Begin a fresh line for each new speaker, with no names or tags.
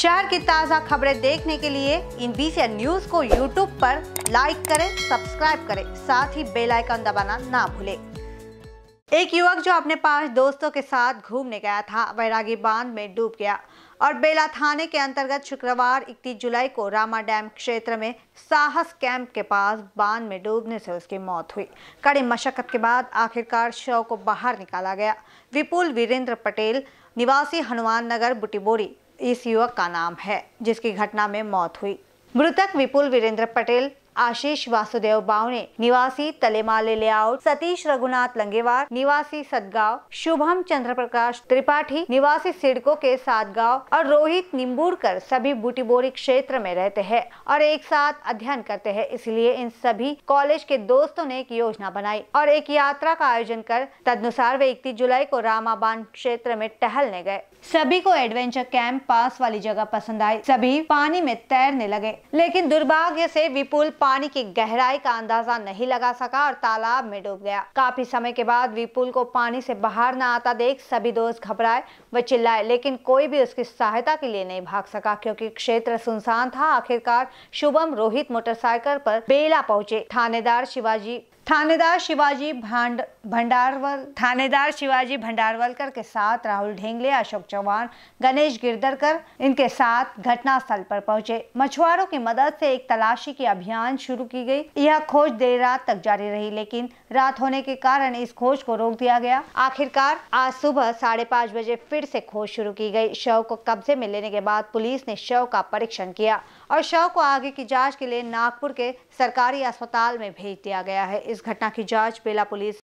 शहर की ताज़ा खबरें देखने के लिए इन बीसी न्यूज को यूट्यूब पर लाइक करें सब्सक्राइब करें साथ ही बेल आइकन दबाना ना भूलें एक युवक जो अपने पांच दोस्तों के साथ घूमने गया था वैरागी बांध में डूब गया और बेला थाने के अंतर्गत शुक्रवार 31 जुलाई को रामा डैम क्षेत्र में साहस कैंप के पास बांध में डूबने से उसकी मौत हुई कड़ी मशक्कत के बाद आखिरकार शव को बाहर निकाला गया विपुल वीरेंद्र पटेल निवासी हनुमान नगर बुटीबोरी इस युवक का नाम है जिसकी घटना में मौत हुई मृतक विपुल वीरेंद्र पटेल आशीष वासुदेव बावने निवासी तलेमाले लेआउट सतीश रघुनाथ लंगेवार निवासी सदगांव शुभम चंद्र प्रकाश त्रिपाठी निवासी सिडको के गाँव और रोहित निम्बूरकर सभी बुटीबोरी क्षेत्र में रहते हैं और एक साथ अध्ययन करते हैं इसलिए इन सभी कॉलेज के दोस्तों ने एक योजना बनाई और एक यात्रा का आयोजन कर तदनुसार वे इकतीस जुलाई को रामाबान क्षेत्र में टहलने गए सभी को एडवेंचर कैंप पास वाली जगह पसंद आई सभी पानी में तैरने लगे लेकिन दुर्भाग्य से विपुल पानी की गहराई का अंदाजा नहीं लगा सका और तालाब में डूब गया काफी समय के बाद विपुल को पानी से बाहर न आता देख सभी दोस्त घबराए व चिल्लाए लेकिन कोई भी उसकी सहायता के लिए नहीं भाग सका क्योंकि क्षेत्र सुनसान था आखिरकार शुभम रोहित मोटरसाइकिल पर बेला पहुंचे थानेदार शिवाजी थानेदार शिवाजी भांड भंडारवल थानेदार शिवाजी भंडारवलकर के साथ राहुल ढेंगले अशोक चौहान गणेश गिरदरकर इनके साथ घटनास्थल पर पहुंचे मछुआरों की मदद से एक तलाशी की अभियान शुरू की गई यह खोज देर रात तक जारी रही लेकिन रात होने के कारण इस खोज को रोक दिया गया आखिरकार आज सुबह साढ़े पाँच बजे फिर से खोज शुरू की गई शव को कब्जे में लेने के बाद पुलिस ने शव का परीक्षण किया और शव को आगे की जाँच के लिए नागपुर के सरकारी अस्पताल में भेज दिया गया है इस घटना की जांच बेला पुलिस